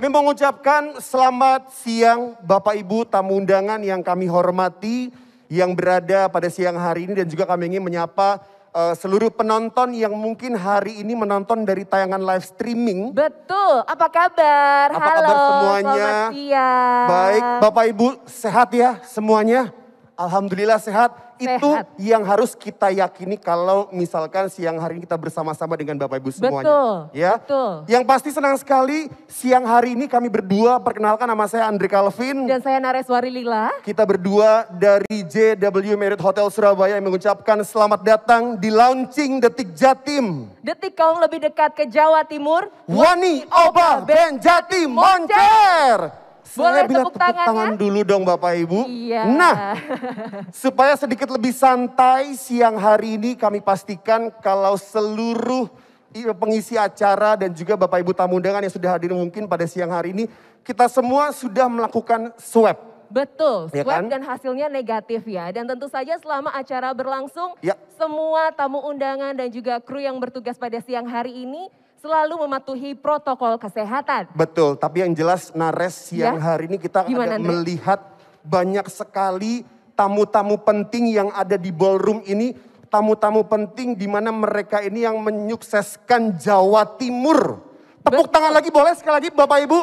Kami mengucapkan selamat siang Bapak Ibu tamu undangan yang kami hormati yang berada pada siang hari ini dan juga kami ingin menyapa eh, seluruh penonton yang mungkin hari ini menonton dari tayangan live streaming. Betul. Apa kabar? Apa Halo, kabar semuanya? Selamat siang. Baik, Bapak Ibu sehat ya semuanya? Alhamdulillah sehat. sehat. Itu yang harus kita yakini kalau misalkan siang hari ini kita bersama-sama dengan Bapak Ibu semuanya. Betul. Ya. Betul. Yang pasti senang sekali siang hari ini kami berdua perkenalkan nama saya Andre Calvin dan saya Nareswari Lila. Kita berdua dari JW Merit Hotel Surabaya yang mengucapkan selamat datang di launching Detik Jatim. Detik kaum lebih dekat ke Jawa Timur. Wani Oba Moncer. Moncer. Boleh Saya bilang tepuk, tepuk tangan, ya? dulu dong Bapak Ibu. Iya. Nah, supaya sedikit lebih santai siang hari ini kami pastikan kalau seluruh pengisi acara dan juga Bapak Ibu tamu undangan yang sudah hadir mungkin pada siang hari ini kita semua sudah melakukan swab. Betul, ya swab ya kan? dan hasilnya negatif ya. Dan tentu saja selama acara berlangsung ya. semua tamu undangan dan juga kru yang bertugas pada siang hari ini selalu mematuhi protokol kesehatan. Betul, tapi yang jelas Nares siang ya? hari ini kita Gimana, ada melihat banyak sekali tamu-tamu penting yang ada di ballroom ini, tamu-tamu penting di mana mereka ini yang menyukseskan Jawa Timur. Tepuk Betul. tangan lagi boleh sekali lagi Bapak Ibu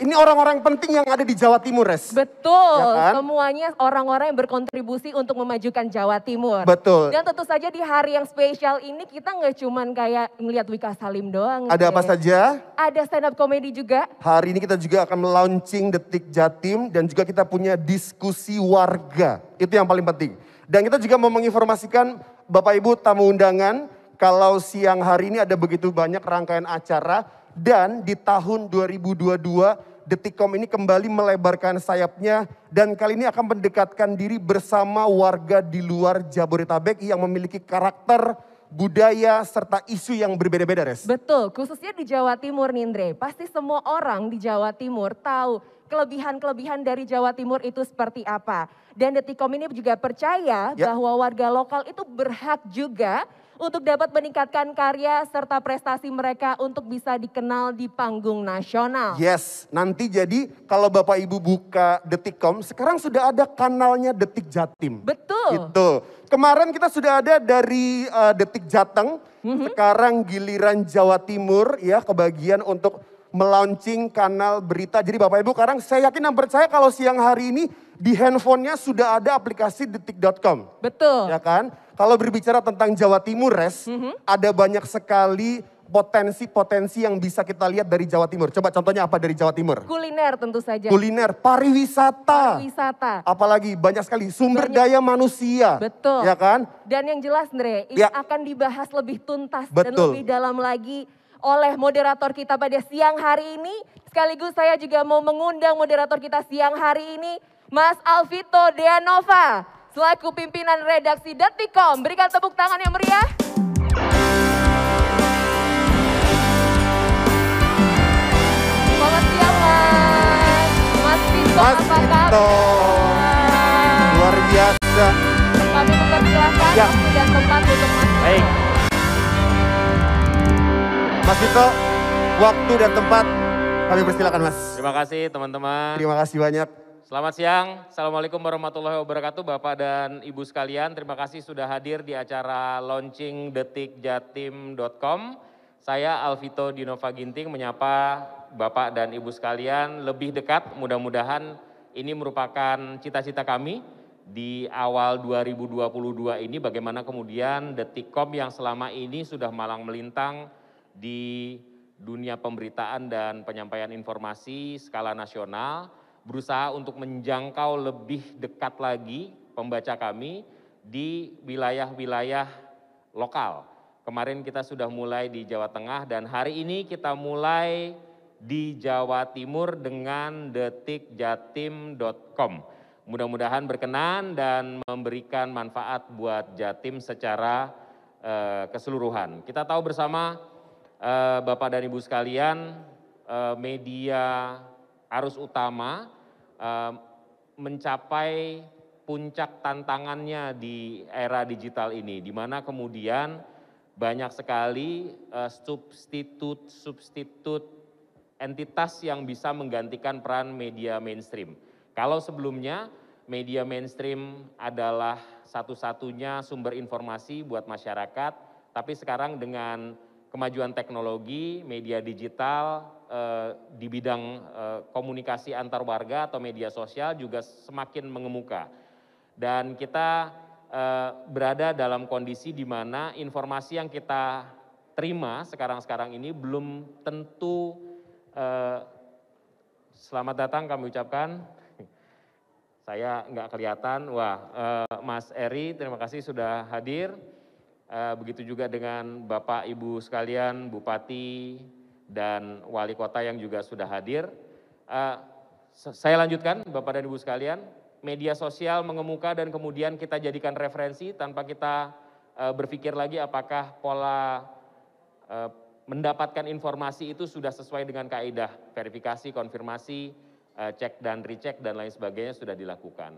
ini orang-orang penting yang ada di Jawa Timur, Res. Betul, ya kan? semuanya orang-orang yang berkontribusi untuk memajukan Jawa Timur. Betul. Dan tentu saja di hari yang spesial ini kita nggak cuman kayak ngeliat Wika Salim doang. Ada deh. apa saja? Ada stand up comedy juga. Hari ini kita juga akan launching Detik Jatim dan juga kita punya diskusi warga. Itu yang paling penting. Dan kita juga mau menginformasikan Bapak Ibu tamu undangan kalau siang hari ini ada begitu banyak rangkaian acara dan di tahun 2022 Detikom ini kembali melebarkan sayapnya dan kali ini akan mendekatkan diri bersama warga di luar Jabodetabek yang memiliki karakter budaya serta isu yang berbeda-beda, Res. Betul, khususnya di Jawa Timur, Nindre. Pasti semua orang di Jawa Timur tahu kelebihan-kelebihan dari Jawa Timur itu seperti apa. Dan Detikom ini juga percaya yep. Ya. bahwa warga lokal itu berhak juga untuk dapat meningkatkan karya serta prestasi mereka untuk bisa dikenal di panggung nasional. Yes, nanti jadi kalau Bapak Ibu buka Detikom, sekarang sudah ada kanalnya Detik Jatim. Betul. Gitu. Kemarin kita sudah ada dari uh, Detik Jateng, mm -hmm. sekarang giliran Jawa Timur ya kebagian untuk melaunching kanal berita. Jadi Bapak Ibu sekarang saya yakin dan percaya kalau siang hari ini di handphonenya sudah ada aplikasi detik.com. Betul. Ya kan? Kalau berbicara tentang Jawa Timur, Res, mm -hmm. ada banyak sekali potensi-potensi yang bisa kita lihat dari Jawa Timur. Coba contohnya apa dari Jawa Timur? Kuliner tentu saja. Kuliner, pariwisata. Pariwisata. Apalagi banyak sekali sumber banyak. daya manusia. Betul. Ya kan? Dan yang jelas nih ini ya. akan dibahas lebih tuntas Betul. dan lebih dalam lagi oleh moderator kita pada siang hari ini. Sekaligus saya juga mau mengundang moderator kita siang hari ini, Mas Alvito Deanova, selaku pimpinan redaksi Detikom. Berikan tepuk tangan yang meriah. Selamat siang Mas. Mas Vito, Mas apa Luar biasa. Kami bukan silahkan ya. dan tempat untuk Mas. Baik. Mas Vito, waktu dan tempat kami persilakan Mas. Terima kasih teman-teman. Terima kasih banyak. Selamat siang. Assalamualaikum warahmatullahi wabarakatuh Bapak dan Ibu sekalian. Terima kasih sudah hadir di acara launching detikjatim.com. Saya Alvito Dinova Ginting menyapa Bapak dan Ibu sekalian lebih dekat. Mudah-mudahan ini merupakan cita-cita kami di awal 2022 ini bagaimana kemudian Detikcom yang selama ini sudah malang melintang di dunia pemberitaan dan penyampaian informasi skala nasional, berusaha untuk menjangkau lebih dekat lagi pembaca kami di wilayah-wilayah lokal. Kemarin kita sudah mulai di Jawa Tengah dan hari ini kita mulai di Jawa Timur dengan detikjatim.com. Mudah-mudahan berkenan dan memberikan manfaat buat Jatim secara uh, keseluruhan. Kita tahu bersama Eh, Bapak dan Ibu sekalian, eh, media arus utama eh, mencapai puncak tantangannya di era digital ini, di mana kemudian banyak sekali substitut-substitut entitas yang bisa menggantikan peran media mainstream. Kalau sebelumnya media mainstream adalah satu-satunya sumber informasi buat masyarakat, tapi sekarang dengan kemajuan teknologi, media digital, eh, di bidang eh, komunikasi antar warga atau media sosial juga semakin mengemuka. Dan kita eh, berada dalam kondisi di mana informasi yang kita terima sekarang-sekarang ini belum tentu eh, selamat datang kami ucapkan. Saya nggak kelihatan. Wah, eh, Mas Eri, terima kasih sudah hadir. Eh, begitu juga dengan Bapak Ibu sekalian, Bupati dan Wali Kota yang juga sudah hadir. Eh, saya lanjutkan Bapak dan Ibu sekalian, media sosial mengemuka dan kemudian kita jadikan referensi tanpa kita eh, berpikir lagi apakah pola mendapatkan informasi itu sudah sesuai dengan kaedah verifikasi, konfirmasi, cek dan recheck dan lain sebagainya sudah dilakukan.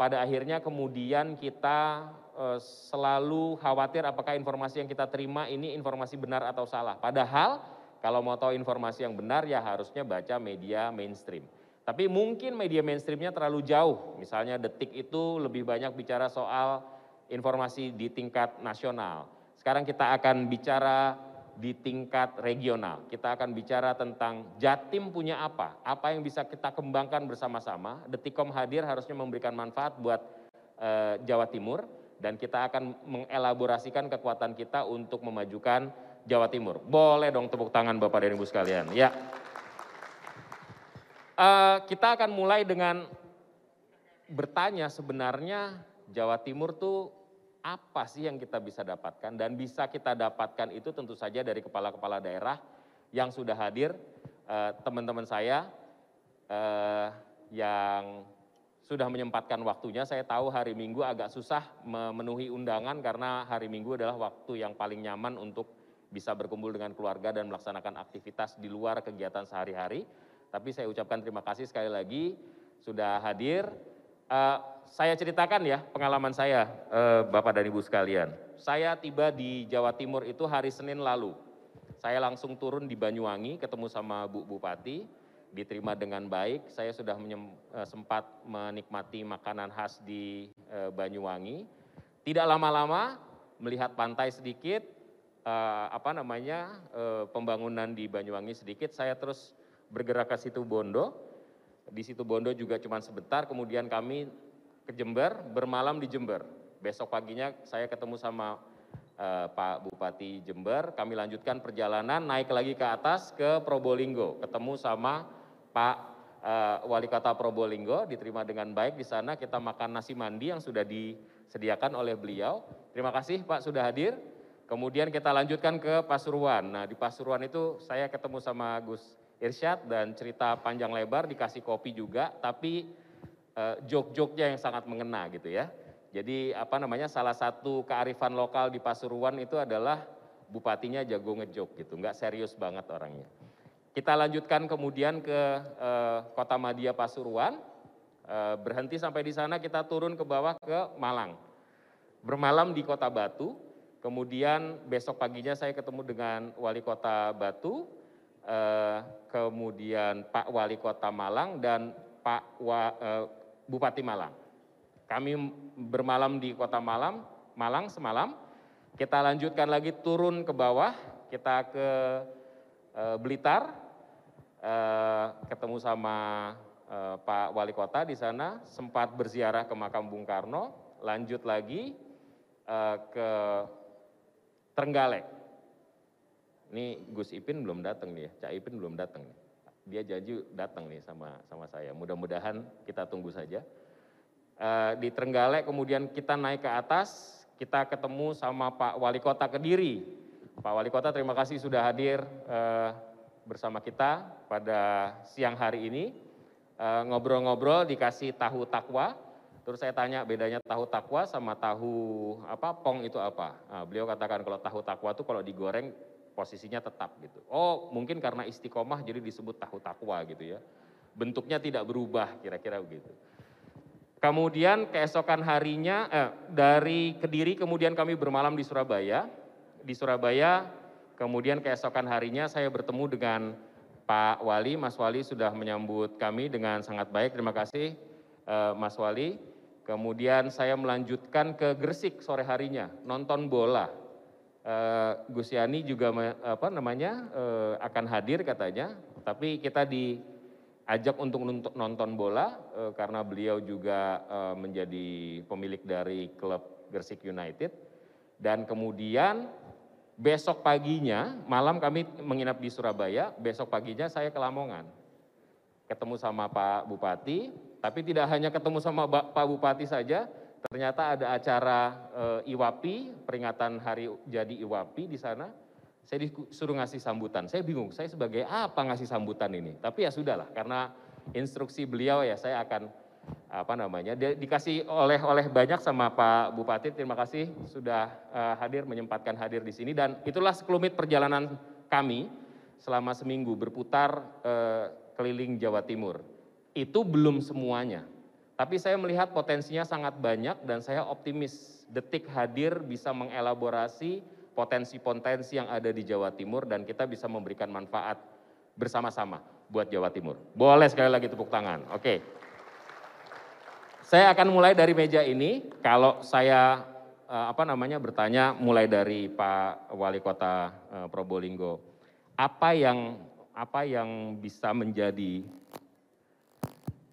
Pada akhirnya kemudian kita Eh, selalu khawatir apakah informasi yang kita terima ini informasi benar atau salah. Padahal kalau mau tahu informasi yang benar ya harusnya baca media mainstream. Tapi mungkin media mainstreamnya terlalu jauh. Misalnya detik itu lebih banyak bicara soal informasi di tingkat nasional. Sekarang kita akan bicara di tingkat regional. Kita akan bicara tentang Jatim punya apa, apa yang bisa kita kembangkan bersama-sama. Detikom hadir harusnya memberikan manfaat buat e, Jawa Timur dan kita akan mengelaborasikan kekuatan kita untuk memajukan Jawa Timur. Boleh dong tepuk tangan Bapak dan Ibu sekalian. Ya. Uh, kita akan mulai dengan bertanya sebenarnya Jawa Timur tuh apa sih yang kita bisa dapatkan dan bisa kita dapatkan itu tentu saja dari kepala-kepala daerah yang sudah hadir eh, teman-teman uh, saya uh, yang sudah menyempatkan waktunya. Saya tahu hari Minggu agak susah memenuhi undangan karena hari Minggu adalah waktu yang paling nyaman untuk bisa berkumpul dengan keluarga dan melaksanakan aktivitas di luar kegiatan sehari-hari. Tapi saya ucapkan terima kasih sekali lagi sudah hadir. Uh, saya ceritakan ya pengalaman saya, uh, Bapak dan Ibu sekalian. Saya tiba di Jawa Timur itu hari Senin lalu. Saya langsung turun di Banyuwangi ketemu sama Bu Bupati diterima dengan baik. Saya sudah menyem, eh, sempat menikmati makanan khas di eh, Banyuwangi. Tidak lama-lama melihat pantai sedikit, eh, apa namanya pembangunan di Banyuwangi sedikit, saya terus bergerak ke situ Bondo. Di situ Bondo juga cuma sebentar, kemudian kami ke Jember, bermalam di Jember. Besok paginya saya ketemu sama uh, Pak Bupati Jember, kami lanjutkan perjalanan naik lagi ke atas ke Probolinggo, ketemu sama Pak uh, Wali Kota Probolinggo diterima dengan baik di sana. Kita makan nasi mandi yang sudah disediakan oleh beliau. Terima kasih Pak sudah hadir. Kemudian kita lanjutkan ke Pasuruan. Nah di Pasuruan itu saya ketemu sama Gus Irsyad dan cerita panjang lebar dikasih kopi juga. Tapi uh, eh, jok-joknya yang sangat mengena gitu ya. Jadi apa namanya salah satu kearifan lokal di Pasuruan itu adalah bupatinya jago ngejok gitu, nggak serius banget orangnya. Kita lanjutkan kemudian ke eh, Kota Madia Pasuruan. Eh, berhenti sampai di sana kita turun ke bawah ke Malang. Bermalam di Kota Batu. Kemudian besok paginya saya ketemu dengan Wali Kota Batu, eh, kemudian Pak Wali Kota Malang dan Pak Wa, eh, Bupati Malang. Kami bermalam di Kota Malang, Malang semalam. Kita lanjutkan lagi turun ke bawah, kita ke eh, Blitar. Eh, ketemu sama eh, Pak Wali Kota di sana, sempat berziarah ke makam Bung Karno, lanjut lagi eh, ke Trenggalek. Ini Gus Ipin belum datang nih ya, Cak Ipin belum datang Dia janji datang nih sama sama saya. Mudah-mudahan kita tunggu saja. di Trenggalek kemudian kita naik ke atas, kita ketemu sama Pak Wali Kota Kediri. Pak Wali Kota terima kasih sudah hadir bersama kita pada siang hari ini. Eh, ngobrol-ngobrol dikasih tahu takwa, terus saya tanya bedanya tahu takwa sama tahu apa pong itu apa. Nah, beliau katakan kalau tahu takwa itu kalau digoreng posisinya tetap gitu. Oh mungkin karena istiqomah jadi disebut tahu takwa gitu ya. Bentuknya tidak berubah kira-kira begitu. Kemudian keesokan harinya eh, dari Kediri kemudian kami bermalam di Surabaya. Di Surabaya Kemudian keesokan harinya saya bertemu dengan Pak Wali. Mas Wali sudah menyambut kami dengan sangat baik. Terima kasih eh, Mas Wali. Kemudian saya melanjutkan ke Gresik sore harinya nonton bola. Eh, Gus Yani juga apa namanya eh, akan hadir katanya, tapi kita diajak untuk nonton bola karena beliau juga menjadi pemilik dari klub Gresik United. Dan kemudian Besok paginya, malam kami menginap di Surabaya, besok paginya saya ke Lamongan. Ketemu sama Pak Bupati, tapi tidak hanya ketemu sama Pak Bupati saja, ternyata ada acara e, Iwapi, peringatan hari jadi Iwapi di sana. Saya disuruh ngasih sambutan. Saya bingung, saya sebagai apa ngasih sambutan ini? Tapi ya sudahlah, karena instruksi beliau ya saya akan apa namanya di, dikasih oleh-oleh banyak sama Pak Bupati terima kasih sudah uh, hadir menyempatkan hadir di sini dan itulah sekelumit perjalanan kami selama seminggu berputar uh, keliling Jawa Timur itu belum semuanya tapi saya melihat potensinya sangat banyak dan saya optimis detik hadir bisa mengelaborasi potensi-potensi yang ada di Jawa Timur dan kita bisa memberikan manfaat bersama-sama buat Jawa Timur boleh sekali lagi tepuk tangan oke okay. Saya akan mulai dari meja ini. Kalau saya eh, apa namanya bertanya mulai dari Pak Wali Kota eh, Probolinggo, apa yang apa yang bisa menjadi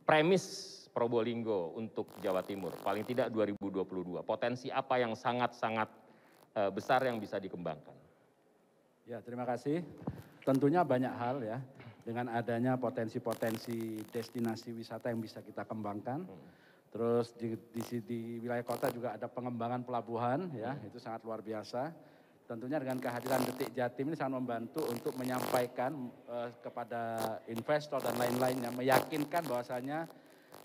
premis Probolinggo untuk Jawa Timur, paling tidak 2022. Potensi apa yang sangat-sangat eh, besar yang bisa dikembangkan? Ya, terima kasih. Tentunya banyak hal ya, dengan adanya potensi-potensi destinasi wisata yang bisa kita kembangkan. Hmm. Terus di, di, di wilayah kota juga ada pengembangan pelabuhan ya, hmm. itu sangat luar biasa. Tentunya dengan kehadiran Detik Jatim ini sangat membantu untuk menyampaikan eh, kepada investor dan lain-lainnya, meyakinkan bahwasanya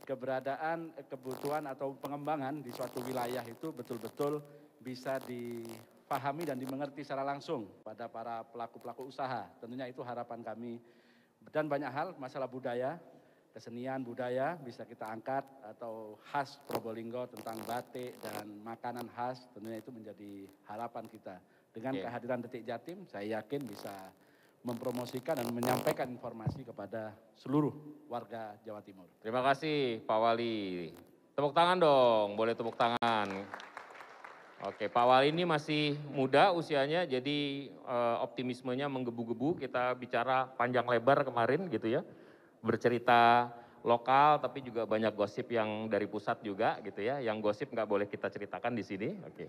keberadaan eh, kebutuhan atau pengembangan di suatu wilayah itu betul-betul bisa dipahami dan dimengerti secara langsung pada para pelaku-pelaku usaha. Tentunya itu harapan kami. Dan banyak hal, masalah budaya, kesenian budaya bisa kita angkat atau khas Probolinggo tentang batik dan makanan khas tentunya itu menjadi harapan kita. Dengan yeah. kehadiran Detik Jatim saya yakin bisa mempromosikan dan menyampaikan informasi kepada seluruh warga Jawa Timur. Terima kasih Pak Wali. Tepuk tangan dong, boleh tepuk tangan. Oke, Pak Wali ini masih muda usianya, jadi e, optimismenya menggebu-gebu. Kita bicara panjang lebar kemarin gitu ya bercerita lokal tapi juga banyak gosip yang dari pusat juga gitu ya. Yang gosip nggak boleh kita ceritakan di sini. Oke.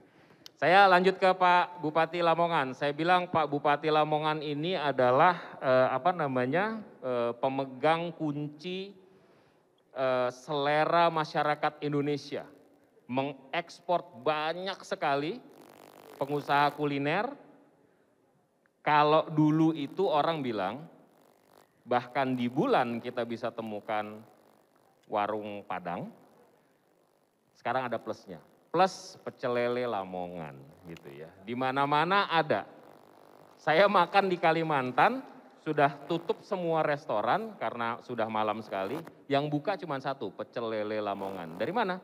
Saya lanjut ke Pak Bupati Lamongan. Saya bilang Pak Bupati Lamongan ini adalah eh, apa namanya eh, pemegang kunci eh, selera masyarakat Indonesia, mengekspor banyak sekali pengusaha kuliner. Kalau dulu itu orang bilang bahkan di bulan kita bisa temukan warung Padang. Sekarang ada plusnya. Plus pecel lele Lamongan gitu ya. Di mana-mana ada. Saya makan di Kalimantan sudah tutup semua restoran karena sudah malam sekali. Yang buka cuma satu, pecel lele Lamongan. Dari mana?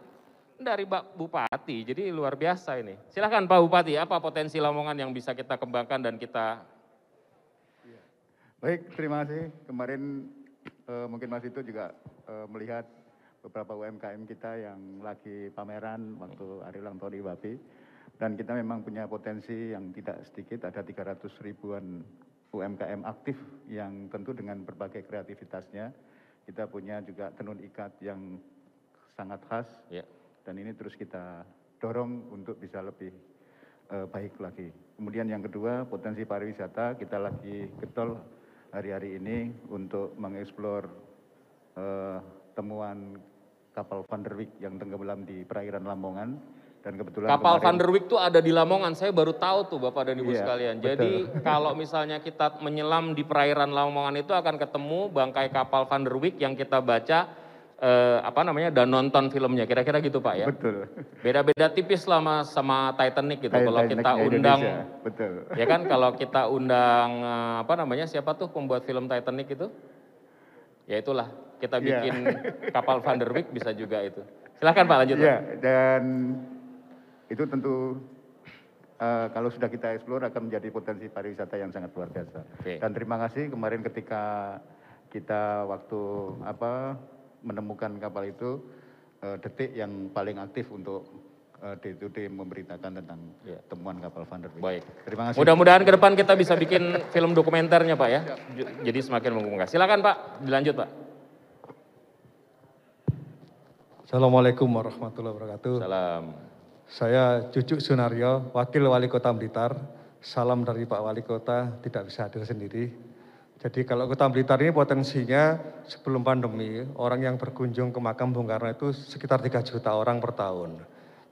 Dari Pak Bupati. Jadi luar biasa ini. Silahkan Pak Bupati, apa potensi Lamongan yang bisa kita kembangkan dan kita Baik, terima kasih. Kemarin uh, mungkin Mas itu juga uh, melihat beberapa UMKM kita yang lagi pameran waktu hari ulang tahun IWAPI. Dan kita memang punya potensi yang tidak sedikit, ada 300 ribuan UMKM aktif yang tentu dengan berbagai kreativitasnya. Kita punya juga tenun ikat yang sangat khas. Ya. Dan ini terus kita dorong untuk bisa lebih uh, baik lagi. Kemudian yang kedua, potensi pariwisata kita lagi getol hari-hari ini untuk mengeksplor uh, temuan kapal Van der Wijk yang tenggelam di perairan Lamongan dan kebetulan kapal kemarin, Van der Wijk tuh ada di Lamongan. Saya baru tahu tuh Bapak dan Ibu iya, sekalian. Betul. Jadi kalau misalnya kita menyelam di perairan Lamongan itu akan ketemu bangkai kapal Van der Wijk yang kita baca eh, apa namanya dan nonton filmnya kira-kira gitu pak ya betul beda-beda tipis lah sama, sama Titanic gitu kalau kita undang Indonesia. betul ya kan kalau kita undang eh, apa namanya siapa tuh pembuat film Titanic itu ya itulah kita iya. bikin yeah. kapal Van der Wijk bisa juga itu silahkan pak lanjut yeah, dan itu tentu Uh, kalau sudah kita eksplor akan menjadi potensi pariwisata yang sangat luar biasa. Okay. Dan terima kasih kemarin ketika kita waktu apa menemukan kapal itu eh, detik yang paling aktif untuk eh, day to day memberitakan tentang yeah. temuan kapal Vanderbilt. Baik. Terima kasih. Mudah-mudahan ke depan kita bisa bikin film dokumenternya Pak ya. Jadi semakin mengunggah. Silakan Pak, dilanjut Pak. Assalamualaikum warahmatullahi wabarakatuh. Salam. Saya Cucu Sunario, Wakil Wali Kota Blitar. Salam dari Pak Wali Kota, tidak bisa hadir sendiri. Jadi kalau Kota Blitar ini potensinya sebelum pandemi, orang yang berkunjung ke makam Bung Karno itu sekitar 3 juta orang per tahun.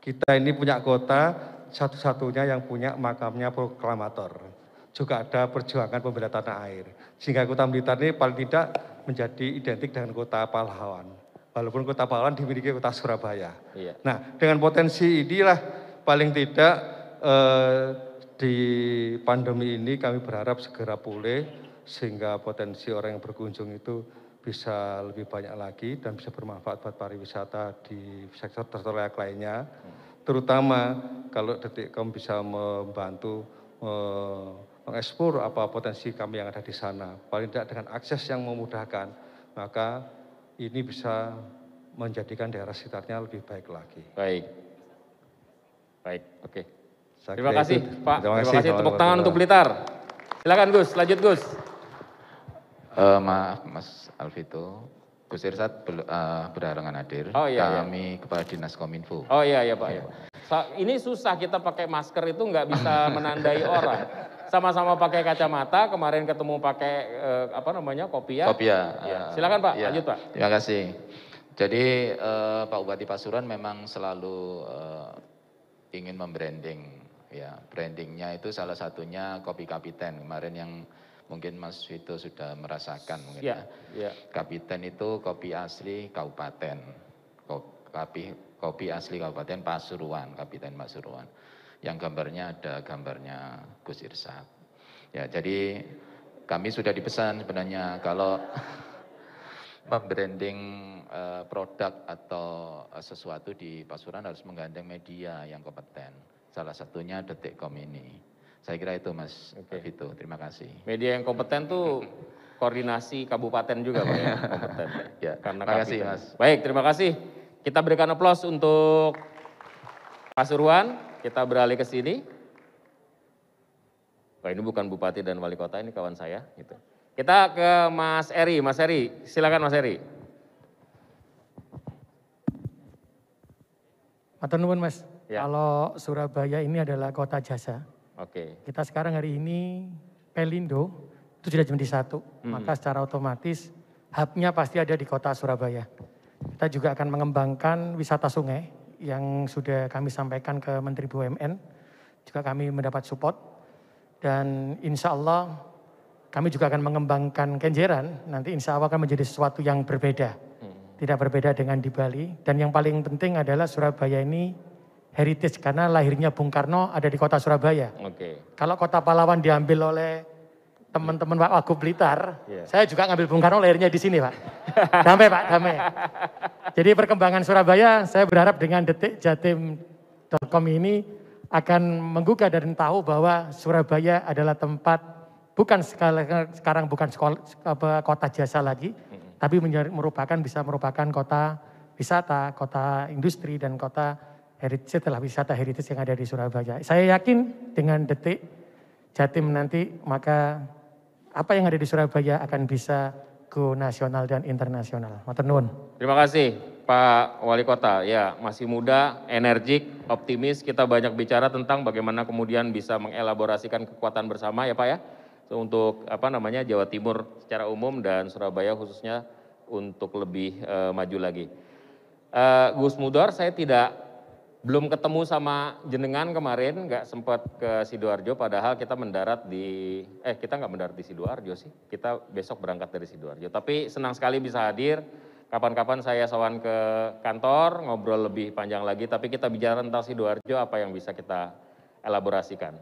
Kita ini punya kota satu-satunya yang punya makamnya proklamator. Juga ada perjuangan pembela tanah air. Sehingga Kota Blitar ini paling tidak menjadi identik dengan Kota Pahlawan. Walaupun Kota Pahlawan dimiliki Kota Surabaya. Iya. Nah, dengan potensi inilah paling tidak eh, di pandemi ini kami berharap segera pulih sehingga potensi orang yang berkunjung itu bisa lebih banyak lagi dan bisa bermanfaat buat pariwisata di sektor terlayak lainnya. Terutama kalau detikcom bisa membantu eh, mengekspor apa potensi kami yang ada di sana. Paling tidak dengan akses yang memudahkan, maka ini bisa menjadikan daerah sekitarnya lebih baik lagi. Baik. Baik, oke. Okay. Terima kasih, Pak. Terima kasih, Terima kasih. tepuk tangan untuk Blitar. Silakan Gus, lanjut Gus. Eh, maaf Mas Alvito, Gus Irsat uh, eh, berharangan hadir. Oh iya. iya. Kami iya. kepala dinas Kominfo. Oh iya iya Pak. Iya. iya ini susah kita pakai masker itu nggak bisa menandai orang. Sama-sama pakai kacamata. Kemarin ketemu pakai uh, apa namanya kopiah. Kopiah. Ya. Silakan Pak. Iya. Lanjut Pak. Terima kasih. Jadi eh, Pak Bupati Pasuruan memang selalu eh, ingin membranding. Ya, brandingnya itu salah satunya kopi kapiten kemarin yang Mungkin Mas Vito sudah merasakan mungkin ya. ya. ya. Kapiten itu kopi asli kabupaten. Kopi kopi asli kabupaten Pasuruan, Kapiten Pasuruan. Yang gambarnya ada gambarnya Gus Irsat. Ya, jadi kami sudah dipesan sebenarnya kalau membranding uh, produk atau eh, sesuatu di Pasuruan harus menggandeng media yang kompeten. Salah satunya Detikcom ini. Saya kira itu Mas okay. Vito, terima kasih. Media yang kompeten tuh koordinasi kabupaten juga Pak ya, kompeten. ya. Karena terima kasih Mas. Baik, terima kasih. Kita berikan aplaus untuk Pasuruan. Kita beralih ke sini. Wah ini bukan bupati dan wali kota, ini kawan saya. Gitu. Kita ke Mas Eri. Mas Eri, silakan Mas Eri. Matur nuwun Mas. Ya. Kalau Surabaya ini adalah kota jasa. Oke. Okay. Kita sekarang hari ini Pelindo itu sudah menjadi satu, hmm. maka secara otomatis hubnya pasti ada di kota Surabaya. Kita juga akan mengembangkan wisata sungai yang sudah kami sampaikan ke Menteri BUMN, juga kami mendapat support dan insya Allah kami juga akan mengembangkan Kenjeran. Nanti insya Allah akan menjadi sesuatu yang berbeda, hmm. tidak berbeda dengan di Bali. Dan yang paling penting adalah Surabaya ini heritage karena lahirnya Bung Karno ada di kota Surabaya. Oke. Okay. Kalau kota Palawan diambil oleh teman-teman Pak Wagub Blitar, yeah. saya juga ngambil Bung Karno lahirnya di sini Pak. damai Pak, damai. Jadi perkembangan Surabaya saya berharap dengan detik jatim.com ini akan menggugah dan tahu bahwa Surabaya adalah tempat bukan sekarang, sekarang bukan sekolah, apa, kota jasa lagi, mm-hmm. tapi merupakan bisa merupakan kota wisata, kota industri dan kota heritage, setelah wisata heritage yang ada di Surabaya. Saya yakin dengan detik Jatim nanti maka apa yang ada di Surabaya akan bisa go nasional dan internasional. Maternun. Terima kasih Pak Wali Kota. Ya, masih muda, energik, optimis. Kita banyak bicara tentang bagaimana kemudian bisa mengelaborasikan kekuatan bersama ya Pak ya. untuk apa namanya Jawa Timur secara umum dan Surabaya khususnya untuk lebih uh, maju lagi. Uh, Gus Mudor, saya tidak belum ketemu sama jenengan kemarin, nggak sempat ke Sidoarjo. Padahal kita mendarat di, eh kita nggak mendarat di Sidoarjo sih. Kita besok berangkat dari Sidoarjo. Tapi senang sekali bisa hadir. Kapan-kapan saya sowan ke kantor, ngobrol lebih panjang lagi. Tapi kita bicara tentang Sidoarjo, apa yang bisa kita elaborasikan.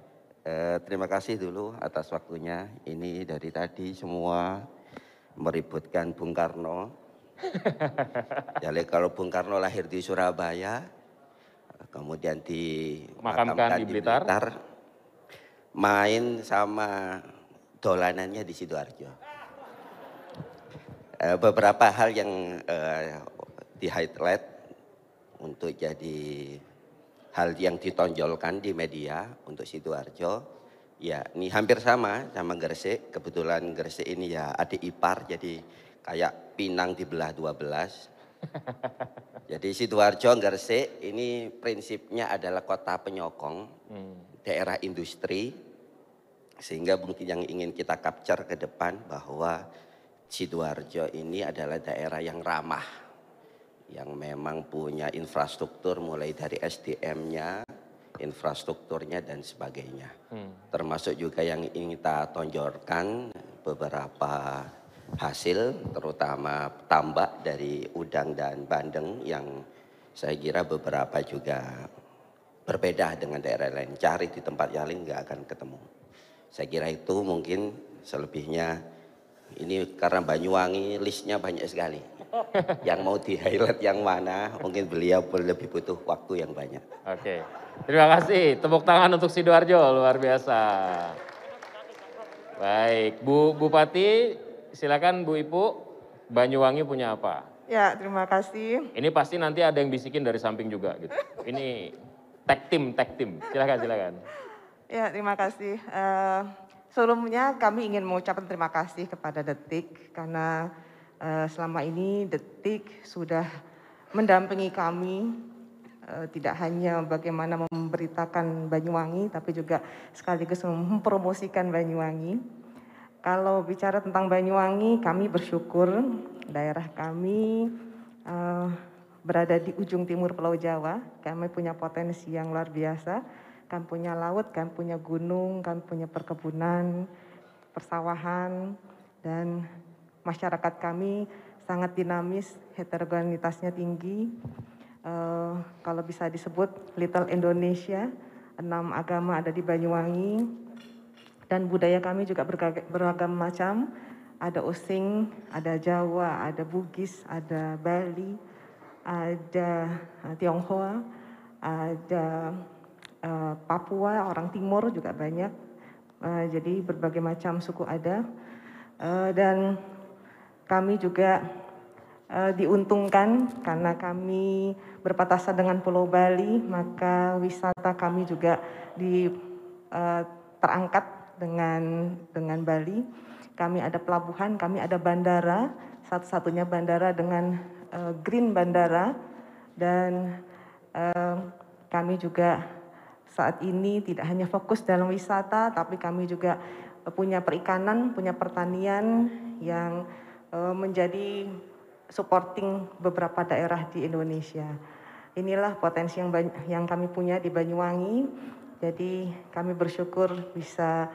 Eh, terima kasih dulu atas waktunya. Ini dari tadi semua meributkan Bung Karno. Jadi ya, kalau Bung Karno lahir di Surabaya, kemudian di di, di Blitar. Blitar, main sama dolanannya di sidoarjo. Eh, beberapa hal yang uh, di highlight untuk jadi hal yang ditonjolkan di media untuk sidoarjo. Ya, ini hampir sama sama Gresik. Kebetulan Gresik ini ya adik ipar, jadi kayak Pinang di dua 12 Jadi Sidoarjo Gresik ini prinsipnya adalah kota penyokong, hmm. daerah industri, sehingga mungkin yang ingin kita capture ke depan bahwa Sidoarjo ini adalah daerah yang ramah, yang memang punya infrastruktur mulai dari SDM-nya, infrastrukturnya dan sebagainya. Hmm. Termasuk juga yang ingin kita tonjorkan beberapa hasil terutama tambak dari udang dan bandeng yang saya kira beberapa juga berbeda dengan daerah lain. Cari di tempat yang lain nggak akan ketemu. Saya kira itu mungkin selebihnya ini karena Banyuwangi listnya banyak sekali. Yang mau di highlight yang mana mungkin beliau lebih butuh waktu yang banyak. Oke, terima kasih. Tepuk tangan untuk Sidoarjo luar biasa. Baik, Bu Bupati silakan Bu Ipu, Banyuwangi punya apa? Ya, terima kasih. Ini pasti nanti ada yang bisikin dari samping juga gitu. Ini tag team, tag team. Silakan, silakan. Ya, terima kasih. Uh, sebelumnya kami ingin mengucapkan terima kasih kepada Detik karena uh, selama ini Detik sudah mendampingi kami eh, tidak hanya bagaimana memberitakan Banyuwangi tapi juga sekaligus mempromosikan Banyuwangi. Kalau bicara tentang Banyuwangi, kami bersyukur daerah kami uh, berada di ujung timur Pulau Jawa. Kami punya potensi yang luar biasa. Kami punya laut, kami punya gunung, kami punya perkebunan, persawahan, dan masyarakat kami sangat dinamis, heterogenitasnya tinggi. Uh, kalau bisa disebut Little Indonesia, enam agama ada di Banyuwangi, dan budaya kami juga beragam macam, ada Osing, ada Jawa, ada Bugis, ada Bali, ada eh, Tionghoa, ada eh, Papua, orang Timur juga banyak. Eh, jadi berbagai macam suku ada. dan kami juga diuntungkan karena kami berpatasan dengan Pulau Bali, maka wisata kami juga di terangkat dengan dengan Bali. Kami ada pelabuhan, kami ada bandara, satu-satunya bandara dengan uh, Green Bandara dan uh, kami juga saat ini tidak hanya fokus dalam wisata tapi kami juga punya perikanan, punya pertanian yang uh, menjadi supporting beberapa daerah di Indonesia. Inilah potensi yang, yang kami punya di Banyuwangi jadi kami bersyukur bisa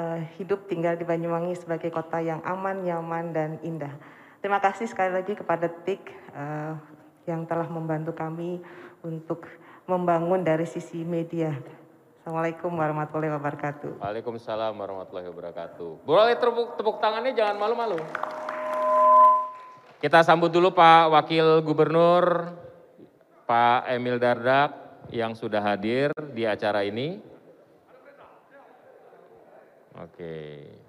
uh, hidup tinggal di Banyuwangi sebagai kota yang aman, nyaman, dan indah. Terima kasih sekali lagi kepada TIK uh, yang telah membantu kami untuk membangun dari sisi media. Assalamualaikum warahmatullahi wabarakatuh. Waalaikumsalam warahmatullahi wabarakatuh. Boleh tepuk, tepuk tangannya jangan malu-malu. Kita sambut dulu Pak Wakil Gubernur, Pak Emil Dardak, yang sudah hadir di acara ini? Oke.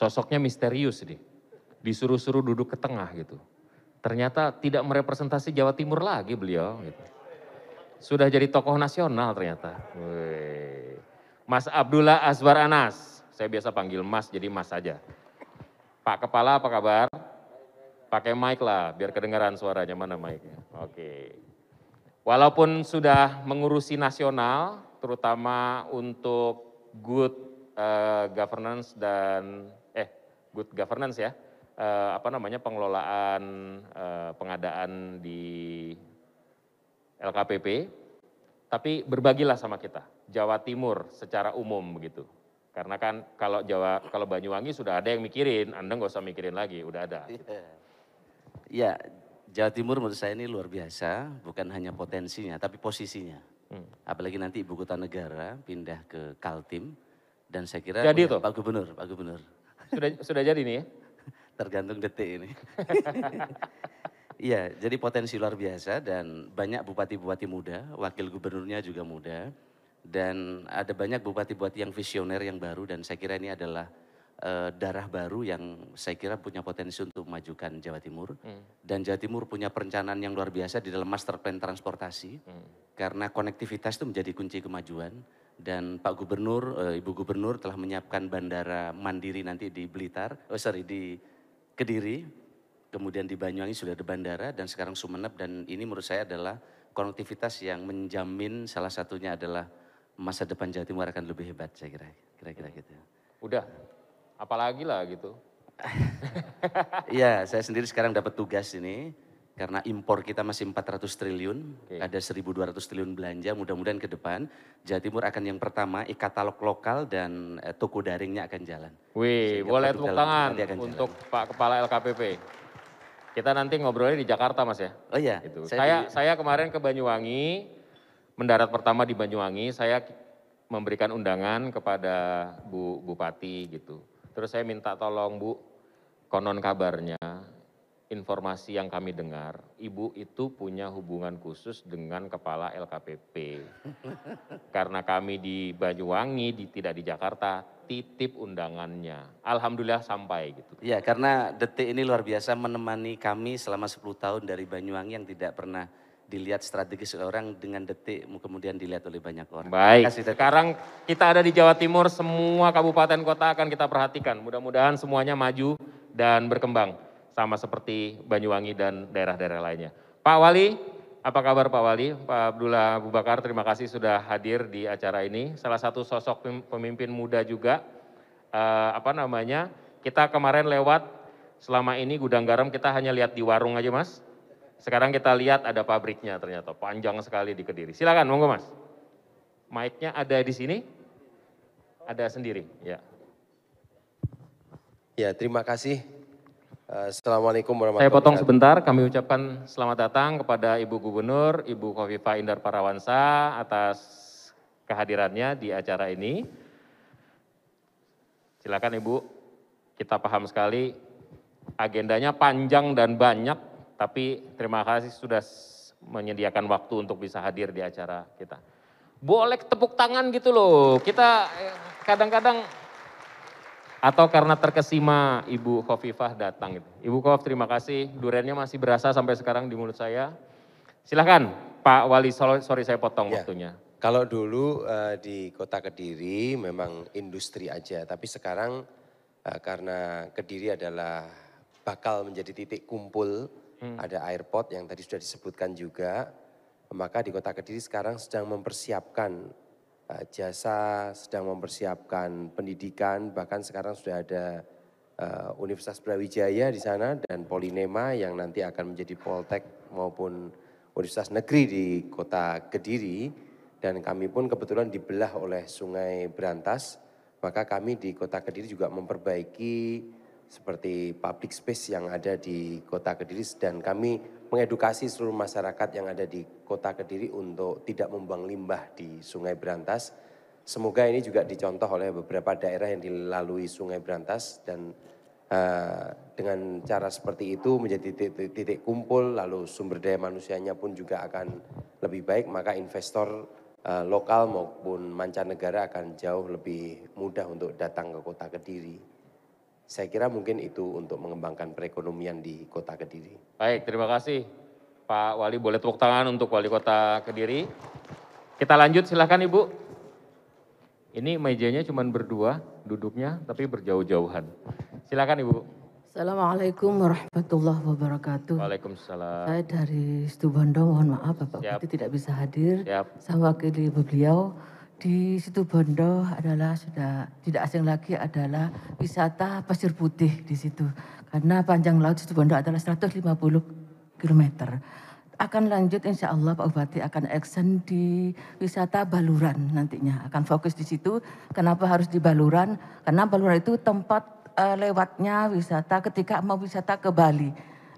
Sosoknya misterius nih. Disuruh-suruh duduk ke tengah gitu. Ternyata tidak merepresentasi Jawa Timur lagi beliau gitu. Sudah jadi tokoh nasional ternyata. Mas Abdullah Azwar Anas. Saya biasa panggil Mas jadi Mas saja. Pak Kepala apa kabar? Pakai mic lah biar kedengaran suaranya mana mic Oke. Walaupun sudah mengurusi nasional terutama untuk good uh, governance dan good governance ya, uh, apa namanya pengelolaan uh, pengadaan di LKPP, tapi berbagilah sama kita Jawa Timur secara umum begitu. Karena kan kalau Jawa kalau Banyuwangi sudah ada yang mikirin, Anda nggak usah mikirin lagi, udah ada. Iya, iya Jawa Timur menurut saya ini luar biasa, bukan hanya potensinya, tapi posisinya. Hmm. Apalagi nanti ibu kota negara pindah ke Kaltim, dan saya kira jadi itu Pak Gubernur, Pak Gubernur sudah sudah jadi nih ya? Tergantung detik ini. Iya, jadi potensi luar biasa dan banyak bupati-bupati muda, wakil gubernurnya juga muda. Dan ada banyak bupati-bupati yang visioner yang baru dan saya kira ini adalah eh, darah baru yang saya kira punya potensi untuk memajukan Jawa Timur. Hmm. Dan Jawa Timur punya perencanaan yang luar biasa di dalam master plan transportasi. Hmm. Karena konektivitas itu menjadi kunci kemajuan dan Pak Gubernur, eh, Ibu Gubernur telah menyiapkan bandara mandiri nanti di Blitar, oh sorry di Kediri, kemudian di Banyuwangi sudah ada bandara dan sekarang Sumeneb dan ini menurut saya adalah konektivitas yang menjamin salah satunya adalah masa depan Jawa Timur akan lebih hebat saya kira, kira-kira gitu. Udah, apalagi lah gitu. Iya, saya sendiri sekarang dapat tugas ini karena impor kita masih 400 triliun, okay. ada 1.200 triliun belanja. Mudah-mudahan ke depan Jawa Timur akan yang pertama e-katalog eh, lokal dan eh, toko daringnya akan jalan. Wih, boleh tepuk tangan untuk jalan. Pak Kepala LKPP. Kita nanti ngobrolnya di Jakarta, Mas ya. Oh iya. Itu. Saya saya, di... saya kemarin ke Banyuwangi, mendarat pertama di Banyuwangi, saya memberikan undangan kepada Bu Bupati gitu. Terus saya minta tolong Bu, konon kabarnya informasi yang kami dengar, ibu itu punya hubungan khusus dengan kepala LKPP. Karena kami di Banyuwangi, di, tidak di Jakarta, titip undangannya. Alhamdulillah sampai gitu. Ya, karena detik ini luar biasa menemani kami selama 10 tahun dari Banyuwangi yang tidak pernah dilihat strategis oleh orang dengan detik kemudian dilihat oleh banyak orang. Baik. Kasih Sekarang kita ada di Jawa Timur, semua kabupaten kota akan kita perhatikan. Mudah-mudahan semuanya maju dan berkembang sama seperti Banyuwangi dan daerah-daerah lainnya. Pak Wali, apa kabar Pak Wali? Pak Abdullah Abu Bakar, terima kasih sudah hadir di acara ini. Salah satu sosok pemimpin muda juga, eh, apa namanya, kita kemarin lewat, selama ini gudang garam kita hanya lihat di warung aja mas. Sekarang kita lihat ada pabriknya ternyata, panjang sekali di Kediri. Silakan, monggo mas. Mic-nya ada di sini? Ada sendiri, ya. Ya, terima kasih Eh, Assalamualaikum warahmatullahi Saya potong sebentar, kami ucapkan selamat datang kepada Ibu Gubernur, Ibu Kofifa Indar Parawansa atas kehadirannya di acara ini. Silakan Ibu, kita paham sekali agendanya panjang dan banyak, tapi terima kasih sudah menyediakan waktu untuk bisa hadir di acara kita. Boleh tepuk tangan gitu loh, kita eh, kadang-kadang atau karena terkesima Ibu Khofifah datang. Gitu. Ibu Khof terima kasih, durennya masih berasa sampai sekarang di mulut saya. Silahkan Pak Wali, sorry saya potong ya. waktunya. Kalau dulu uh, di kota Kediri memang industri aja, tapi sekarang uh, karena Kediri adalah bakal menjadi titik kumpul, hmm. ada airport yang tadi sudah disebutkan juga, maka di kota Kediri sekarang sedang mempersiapkan Eh, jasa, sedang mempersiapkan pendidikan, bahkan sekarang sudah ada eh, Universitas Brawijaya di sana dan Polinema yang nanti akan menjadi Poltek maupun Universitas Negeri di kota Kediri dan kami pun kebetulan dibelah oleh Sungai Berantas maka kami di kota Kediri juga memperbaiki seperti public space yang ada di kota Kediri dan kami mengedukasi seluruh masyarakat yang ada di kota Kediri untuk tidak membuang limbah di Sungai Berantas. Semoga ini juga dicontoh oleh beberapa daerah yang dilalui Sungai Berantas dan uh, dengan cara seperti itu menjadi titik, titik kumpul lalu sumber daya manusianya pun juga akan lebih baik maka investor uh, lokal maupun mancanegara akan jauh lebih mudah untuk datang ke kota Kediri. Saya kira mungkin itu untuk mengembangkan perekonomian di Kota Kediri. Baik, terima kasih Pak Wali. Boleh tepuk tangan untuk Wali Kota Kediri. Kita lanjut, silahkan Ibu. Ini mejanya cuma berdua, duduknya tapi berjauh-jauhan. Silakan Ibu. Assalamualaikum warahmatullahi wabarakatuh. Waalaikumsalam. Saya dari Stubondo, mohon maaf Bapak Siap. tidak bisa hadir. Siap. Saya wakili beliau di situ Bondo adalah sudah tidak asing lagi adalah wisata pasir putih di situ. Karena panjang laut situ Bondo adalah 150 km. Akan lanjut insya Allah Pak Bupati akan action di wisata Baluran nantinya. Akan fokus di situ. Kenapa harus di Baluran? Karena Baluran itu tempat uh, lewatnya wisata ketika mau wisata ke Bali.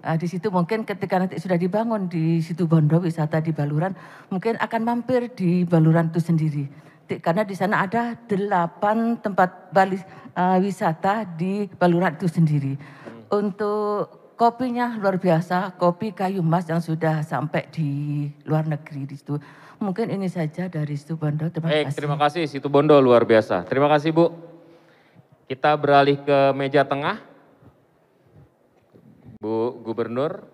Uh, di situ mungkin ketika nanti sudah dibangun di situ Bondo wisata di Baluran mungkin akan mampir di Baluran itu sendiri karena di sana ada delapan tempat bali, uh, wisata di Baluran itu sendiri. Hmm. Untuk kopinya luar biasa, kopi kayu mas yang sudah sampai di luar negeri di situ. Mungkin ini saja dari situ Bondo Terima Baik, kasih. Terima kasih situ Bondo luar biasa. Terima kasih Bu. Kita beralih ke meja tengah. Bu Gubernur,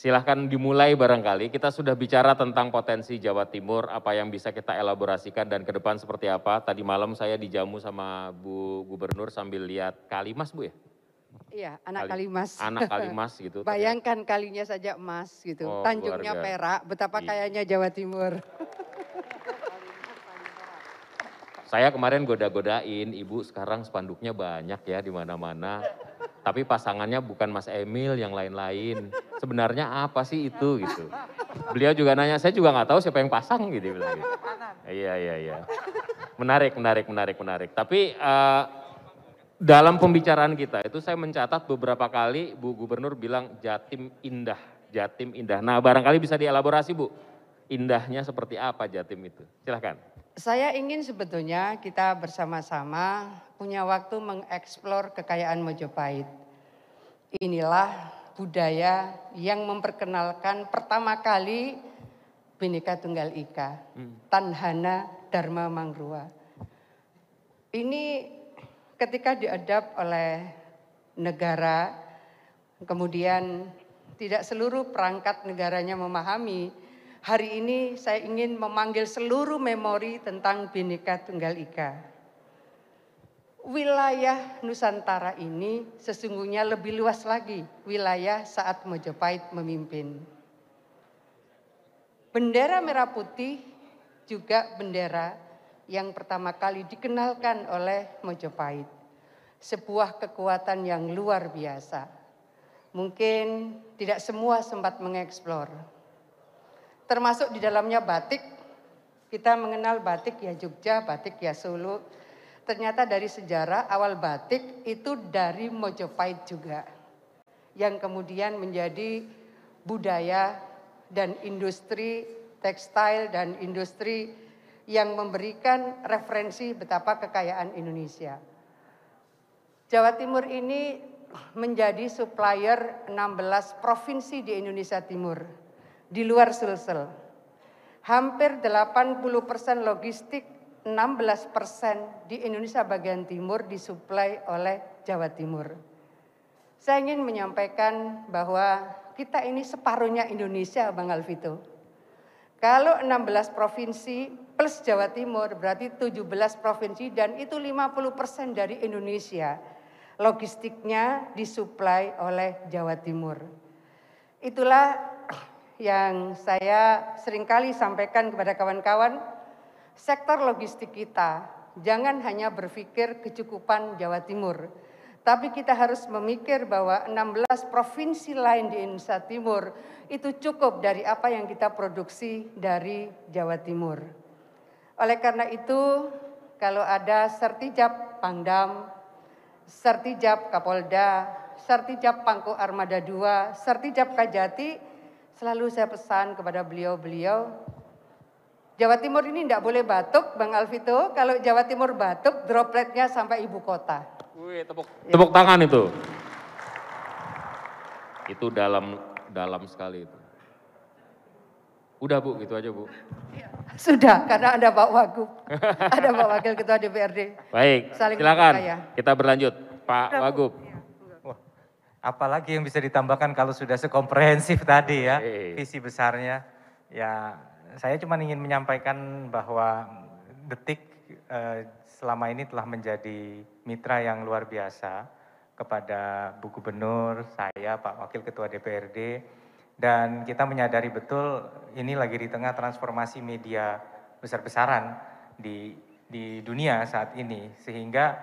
silahkan dimulai barangkali. Kita sudah bicara tentang potensi Jawa Timur, apa yang bisa kita elaborasikan dan ke depan seperti apa. Tadi malam saya dijamu sama Bu Gubernur sambil lihat Kalimas Bu ya? Iya, anak Kali, Kalimas. Anak Kalimas gitu. Bayangkan kalinya saja emas gitu. Oh, Tanjungnya perak, betapa iya. kayanya Jawa Timur. saya kemarin goda-godain, Ibu sekarang spanduknya banyak ya di mana-mana tapi pasangannya bukan Mas Emil yang lain-lain. Sebenarnya apa sih itu gitu. Beliau juga nanya, saya juga nggak tahu siapa yang pasang gitu. Bilang gitu. Iya, iya, iya. Menarik, menarik, menarik, menarik. Tapi uh, dalam pembicaraan kita itu saya mencatat beberapa kali Bu Gubernur bilang Jatim indah, Jatim indah. Nah barangkali bisa dielaborasi Bu, indahnya seperti apa Jatim itu? Silahkan. Saya ingin sebetulnya kita bersama-sama punya waktu mengeksplor kekayaan Mojopahit. Inilah budaya yang memperkenalkan pertama kali Bhinneka Tunggal Ika, hmm. Tanhana Dharma Mangrua. Ini ketika diadap oleh negara, kemudian tidak seluruh perangkat negaranya memahami Hari ini saya ingin memanggil seluruh memori tentang Bhinneka Tunggal Ika. Wilayah Nusantara ini sesungguhnya lebih luas lagi wilayah saat Mojopahit memimpin. Bendera merah putih juga bendera yang pertama kali dikenalkan oleh Mojopahit. Sebuah kekuatan yang luar biasa. Mungkin tidak semua sempat mengeksplor termasuk di dalamnya batik. Kita mengenal batik ya Jogja, batik ya Solo. Ternyata dari sejarah awal batik itu dari Mojopahit juga. Yang kemudian menjadi budaya dan industri tekstil dan industri yang memberikan referensi betapa kekayaan Indonesia. Jawa Timur ini menjadi supplier 16 provinsi di Indonesia Timur di luar Sulsel. Hampir 80 persen logistik, 16 persen di Indonesia bagian timur disuplai oleh Jawa Timur. Saya ingin menyampaikan bahwa kita ini separuhnya Indonesia, Bang Alvito. Kalau 16 provinsi plus Jawa Timur berarti 17 provinsi dan itu 50 persen dari Indonesia. Logistiknya disuplai oleh Jawa Timur. Itulah yang saya seringkali sampaikan kepada kawan-kawan, sektor logistik kita jangan hanya berpikir kecukupan Jawa Timur, tapi kita harus memikir bahwa 16 provinsi lain di Indonesia Timur itu cukup dari apa yang kita produksi dari Jawa Timur. Oleh karena itu, kalau ada sertijab Pangdam, sertijab Kapolda, sertijab Pangko Armada II, sertijab Kajati, selalu saya pesan kepada beliau-beliau, Jawa Timur ini tidak boleh batuk, Bang Alvito. Kalau Jawa Timur batuk, dropletnya sampai ibu kota. Wih, tepuk, ya. tepuk tangan itu. Itu dalam dalam sekali itu. Udah Bu, gitu aja Bu. Iya. Sudah, karena ada Pak Wagub, ada Pak Wakil Ketua DPRD. Baik, Saling silakan. Ya. Kita berlanjut, Pak Wagub. Apalagi yang bisa ditambahkan kalau sudah sekomprehensif tadi ya, visi besarnya. Ya, saya cuma ingin menyampaikan bahwa Detik eh, selama ini telah menjadi mitra yang luar biasa kepada Bu Gubernur, saya, Pak Wakil Ketua DPRD, dan kita menyadari betul ini lagi di tengah transformasi media besar-besaran di di dunia saat ini, sehingga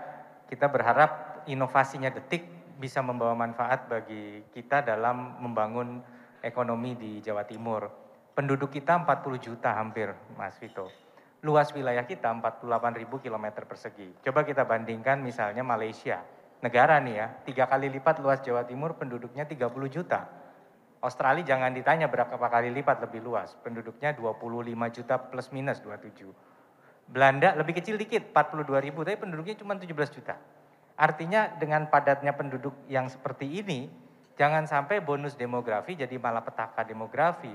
kita berharap inovasinya Detik bisa membawa manfaat bagi kita dalam membangun ekonomi di Jawa Timur. Penduduk kita 40 juta hampir, Mas Vito. Luas wilayah kita 48 ribu kilometer persegi. Coba kita bandingkan misalnya Malaysia. Negara nih ya, tiga kali lipat luas Jawa Timur, penduduknya 30 juta. Australia jangan ditanya berapa kali lipat lebih luas, penduduknya 25 juta plus minus 27. Belanda lebih kecil dikit, 42 ribu, tapi penduduknya cuma 17 juta. Artinya dengan padatnya penduduk yang seperti ini, jangan sampai bonus demografi jadi malah petaka demografi.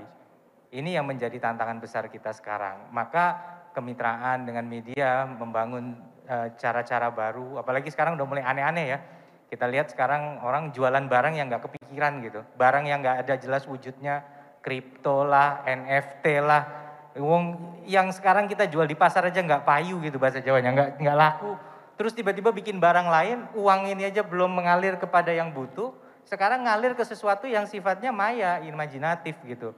Ini yang menjadi tantangan besar kita sekarang. Maka kemitraan dengan media membangun eh, cara-cara e, baru, apalagi sekarang udah mulai aneh-aneh ya. Kita lihat sekarang orang jualan barang yang nggak kepikiran gitu, barang yang nggak ada jelas wujudnya, kripto lah, NFT lah, yang sekarang kita jual di pasar aja nggak payu gitu bahasa Jawanya, nggak nggak laku terus tiba-tiba bikin barang lain, uang ini aja belum mengalir kepada yang butuh, sekarang ngalir ke sesuatu yang sifatnya maya, imajinatif gitu.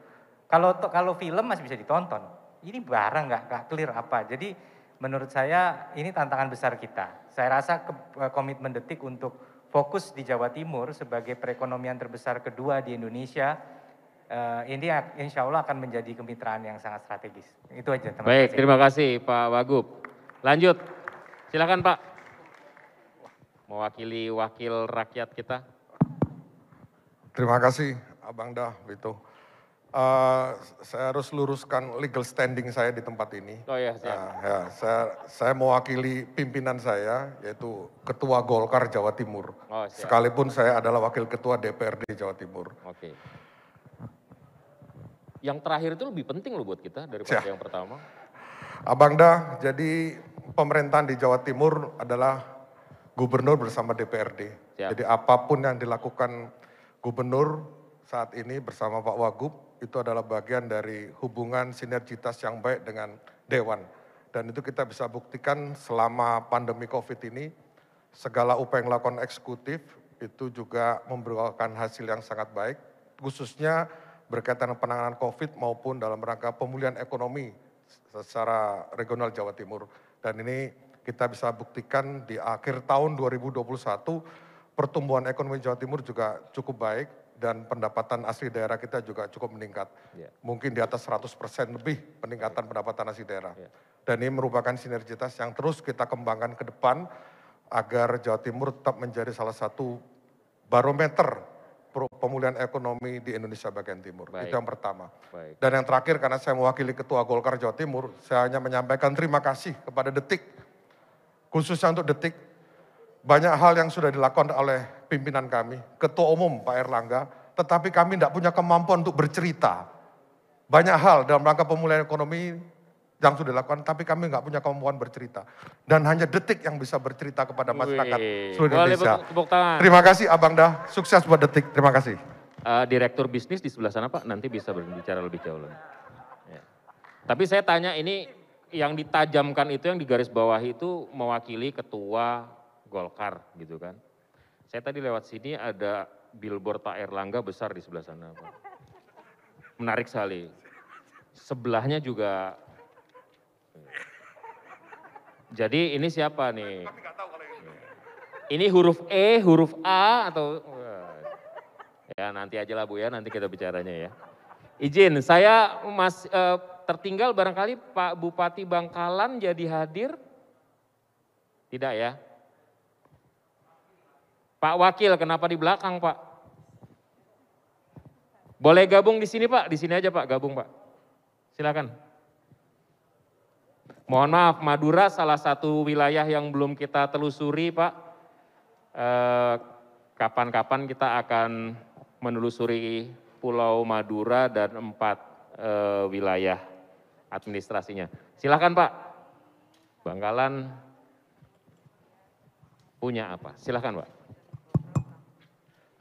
Kalau kalau film masih bisa ditonton, ini barang nggak nggak clear apa. Jadi menurut saya ini tantangan besar kita. Saya rasa ke, eh, komitmen detik untuk fokus di Jawa Timur sebagai perekonomian terbesar kedua di Indonesia Uh, ini insya Allah akan menjadi kemitraan yang sangat strategis. Itu aja teman-teman. Baik, terima kasih Pak Wagub. Lanjut. Silakan Pak. Mewakili wakil rakyat kita. Terima kasih Abang Dah Wito. Gitu. Uh, eh, saya harus luruskan legal standing saya di tempat ini. Oh iya. siap. Uh, ya, saya, saya mewakili pimpinan saya yaitu Ketua Golkar Jawa Timur. Oh, siap. Sekalipun saya adalah Wakil Ketua DPRD Jawa Timur. Oke. Okay. Yang terakhir itu lebih penting loh buat kita daripada siap. yang pertama. Abang Dah, jadi pemerintahan di Jawa Timur adalah gubernur bersama DPRD. Siap. Jadi apapun yang dilakukan gubernur saat ini bersama Pak Wagub itu adalah bagian dari hubungan sinergitas yang baik dengan dewan. Dan itu kita bisa buktikan selama pandemi Covid ini segala upaya yang dilakukan eksekutif itu juga memberikan hasil yang sangat baik khususnya berkaitan penanganan Covid maupun dalam rangka pemulihan ekonomi secara regional Jawa Timur. Dan ini kita bisa buktikan di akhir tahun 2021 pertumbuhan ekonomi Jawa Timur juga cukup baik dan pendapatan asli daerah kita juga cukup meningkat. Yeah. Mungkin di atas 100% lebih peningkatan yeah. pendapatan asli daerah. Yeah. Dan ini merupakan sinergitas yang terus kita kembangkan ke depan agar Jawa Timur tetap menjadi salah satu barometer pemulihan ekonomi di Indonesia bagian timur. Baik. Itu yang pertama. Baik. Dan yang terakhir karena saya mewakili Ketua Golkar Jawa Timur, saya hanya menyampaikan terima kasih kepada Detik. Khususnya untuk Detik, banyak hal yang sudah dilakukan oleh pimpinan kami, Ketua Umum Pak Erlangga, tetapi kami tidak punya kemampuan untuk bercerita. Banyak hal dalam rangka pemulihan ekonomi yang sudah dilakukan, tapi kami nggak punya kemampuan bercerita. Dan hanya detik yang bisa bercerita kepada masyarakat seluruh Indonesia. Terima kasih Abang Dah, sukses buat detik. Terima kasih. Uh, Direktur bisnis di sebelah sana Pak, nanti bisa berbicara lebih jauh lagi. Ya. Tapi saya tanya ini yang ditajamkan itu, yang bawah itu mewakili ketua Golkar gitu kan. Saya tadi lewat sini ada billboard Pak Erlangga besar di sebelah sana Pak. Menarik sekali. Sebelahnya juga jadi ini siapa nih? Ini huruf E, huruf A atau ya nanti aja lah Bu ya, nanti kita bicaranya ya. Izin, saya Mas e, tertinggal barangkali Pak Bupati Bangkalan jadi hadir? Tidak ya? Pak Wakil, kenapa di belakang Pak? Boleh gabung di sini Pak, di sini aja Pak, gabung Pak. Silakan. Mohon maaf, Madura salah satu wilayah yang belum kita telusuri, Pak. Eh, kapan-kapan kita akan menelusuri Pulau Madura dan empat eh, wilayah administrasinya. Silahkan, Pak. Bangkalan punya apa? Silahkan, Pak.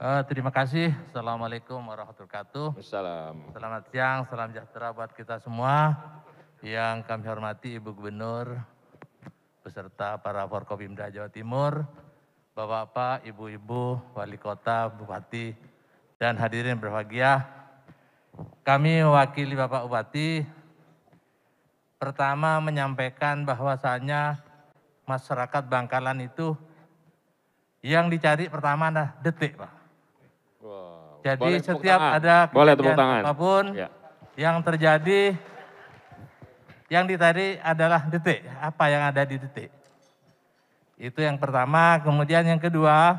Uh, terima kasih. Assalamualaikum warahmatullahi wabarakatuh. Salam. Selamat siang, salam sejahtera buat kita semua yang kami hormati Ibu Gubernur, beserta para Forkopimda Jawa Timur, Bapak-Bapak, Ibu-Ibu, Wali Kota, Bupati, dan hadirin berbahagia. Kami mewakili Bapak Bupati, pertama menyampaikan bahwasannya masyarakat Bangkalan itu yang dicari pertama adalah detik, Pak. Jadi boleh setiap ada kejadian apapun ya. yang terjadi, yang ditarik adalah detik, apa yang ada di detik. Itu yang pertama, kemudian yang kedua,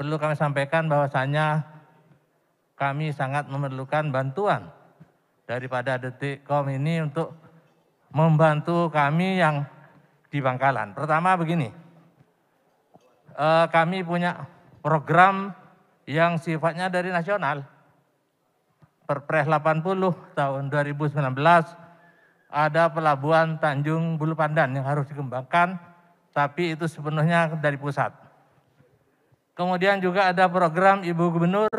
perlu kami sampaikan bahwasannya kami sangat memerlukan bantuan daripada kom ini untuk membantu kami yang di Bangkalan. Pertama begini, eh, kami punya program yang sifatnya dari nasional, Perpres 80 tahun 2019 ada pelabuhan Tanjung Bulu Pandan yang harus dikembangkan, tapi itu sepenuhnya dari pusat. Kemudian juga ada program Ibu Gubernur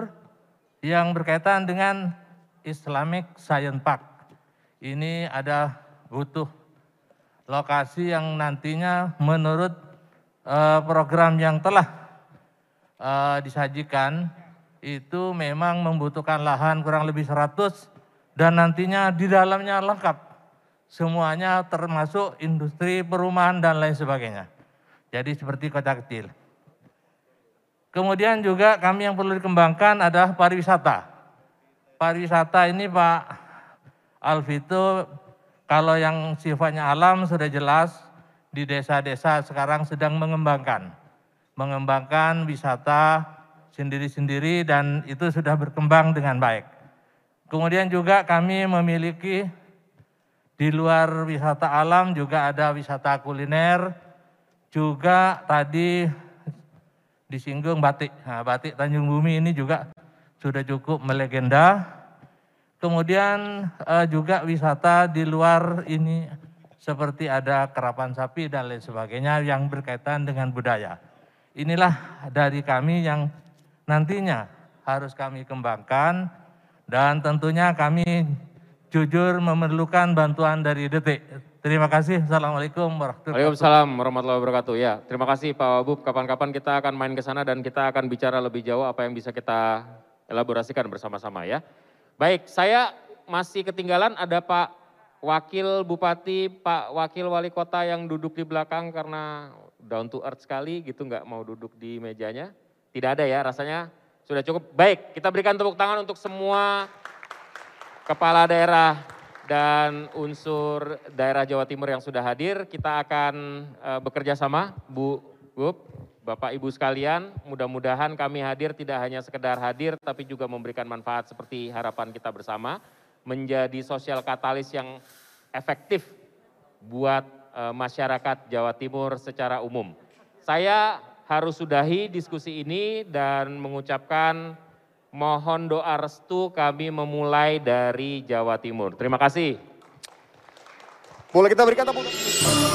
yang berkaitan dengan Islamic Science Park. Ini ada butuh lokasi yang nantinya menurut uh, program yang telah uh, disajikan itu memang membutuhkan lahan kurang lebih 100 dan nantinya di dalamnya lengkap semuanya termasuk industri perumahan dan lain sebagainya. Jadi seperti kota kecil. Kemudian juga kami yang perlu dikembangkan adalah pariwisata. Pariwisata ini Pak Alvito kalau yang sifatnya alam sudah jelas di desa-desa sekarang sedang mengembangkan. Mengembangkan wisata sendiri-sendiri dan itu sudah berkembang dengan baik. Kemudian juga kami memiliki di luar wisata alam juga ada wisata kuliner, juga tadi disinggung batik. Nah, batik Tanjung Bumi ini juga sudah cukup melegenda. Kemudian eh, juga wisata di luar ini seperti ada kerapan sapi dan lain sebagainya yang berkaitan dengan budaya. Inilah dari kami yang nantinya harus kami kembangkan dan tentunya kami jujur memerlukan bantuan dari Detik. Terima kasih. Assalamualaikum warahmatullahi wabarakatuh. Waalaikumsalam warahmatullahi wabarakatuh. Ya, terima kasih Pak Wabub. Kapan-kapan kita akan main ke sana dan kita akan bicara lebih jauh apa yang bisa kita elaborasikan bersama-sama ya. Baik, saya masih ketinggalan ada Pak Wakil Bupati, Pak Wakil Wali Kota yang duduk di belakang karena down to earth sekali gitu nggak mau duduk di mejanya. Tidak ada ya rasanya sudah cukup. Baik, kita berikan tepuk tangan untuk semua kepala daerah dan unsur daerah Jawa Timur yang sudah hadir. Kita akan uh, bekerja sama, Bu Gup, Bapak Ibu sekalian. Mudah-mudahan kami hadir tidak hanya sekedar hadir, tapi juga memberikan manfaat seperti harapan kita bersama. Menjadi sosial katalis yang efektif buat uh, masyarakat Jawa Timur secara umum. Saya harus sudahi diskusi ini dan mengucapkan Mohon doa restu kami memulai dari Jawa Timur. Terima kasih. Boleh kita berikan tepuk tangan.